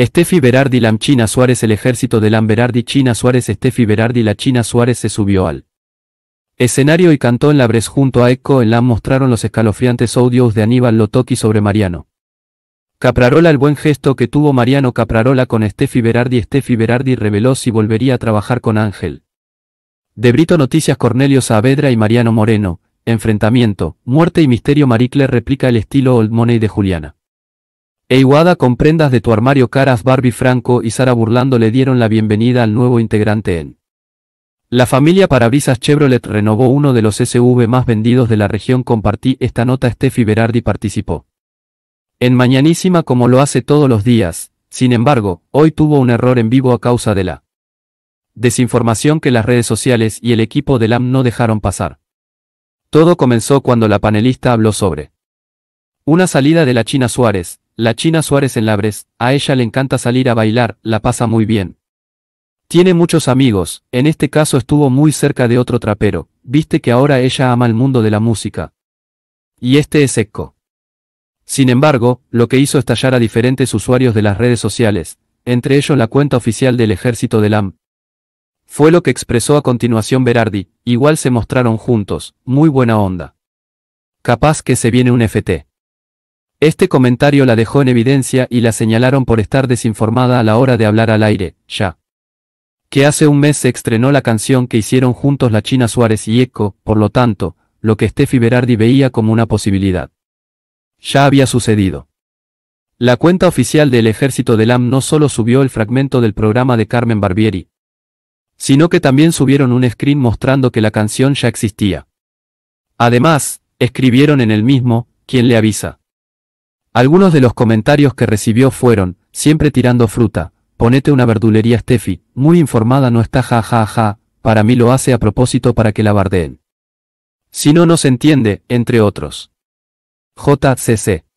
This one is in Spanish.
Steffi Berardi Lam China Suárez El ejército de Lam Berardi China Suárez Steffi Berardi La China Suárez se subió al escenario y cantó en la Bres junto a Echo en Lam mostraron los escalofriantes audios de Aníbal Lotoki sobre Mariano. Caprarola El buen gesto que tuvo Mariano Caprarola con Steffi Berardi Steffi Berardi reveló si volvería a trabajar con Ángel. De Brito Noticias Cornelio Saavedra y Mariano Moreno, Enfrentamiento, Muerte y Misterio Maricle replica el estilo Old Money de Juliana. E con prendas de tu armario caras Barbie Franco y Sara Burlando le dieron la bienvenida al nuevo integrante en la familia Parabrisas Chevrolet renovó uno de los SUV más vendidos de la región. Compartí esta nota. Steffi Berardi participó. En Mañanísima como lo hace todos los días, sin embargo, hoy tuvo un error en vivo a causa de la desinformación que las redes sociales y el equipo del AM no dejaron pasar. Todo comenzó cuando la panelista habló sobre una salida de la China Suárez, la China Suárez en Labres, a ella le encanta salir a bailar, la pasa muy bien. Tiene muchos amigos, en este caso estuvo muy cerca de otro trapero, viste que ahora ella ama el mundo de la música. Y este es eco. Sin embargo, lo que hizo estallar a diferentes usuarios de las redes sociales, entre ellos la cuenta oficial del ejército de LAM, fue lo que expresó a continuación Berardi, igual se mostraron juntos, muy buena onda. Capaz que se viene un FT. Este comentario la dejó en evidencia y la señalaron por estar desinformada a la hora de hablar al aire, ya. Que hace un mes se estrenó la canción que hicieron juntos la China Suárez y Echo, por lo tanto, lo que Steffi Berardi veía como una posibilidad. Ya había sucedido. La cuenta oficial del ejército de Lam no solo subió el fragmento del programa de Carmen Barbieri, sino que también subieron un screen mostrando que la canción ya existía. Además, escribieron en el mismo, quien le avisa. Algunos de los comentarios que recibió fueron, siempre tirando fruta, ponete una verdulería Steffi, muy informada no está ja ja ja, para mí lo hace a propósito para que la bardeen. Si no nos entiende, entre otros. JCC.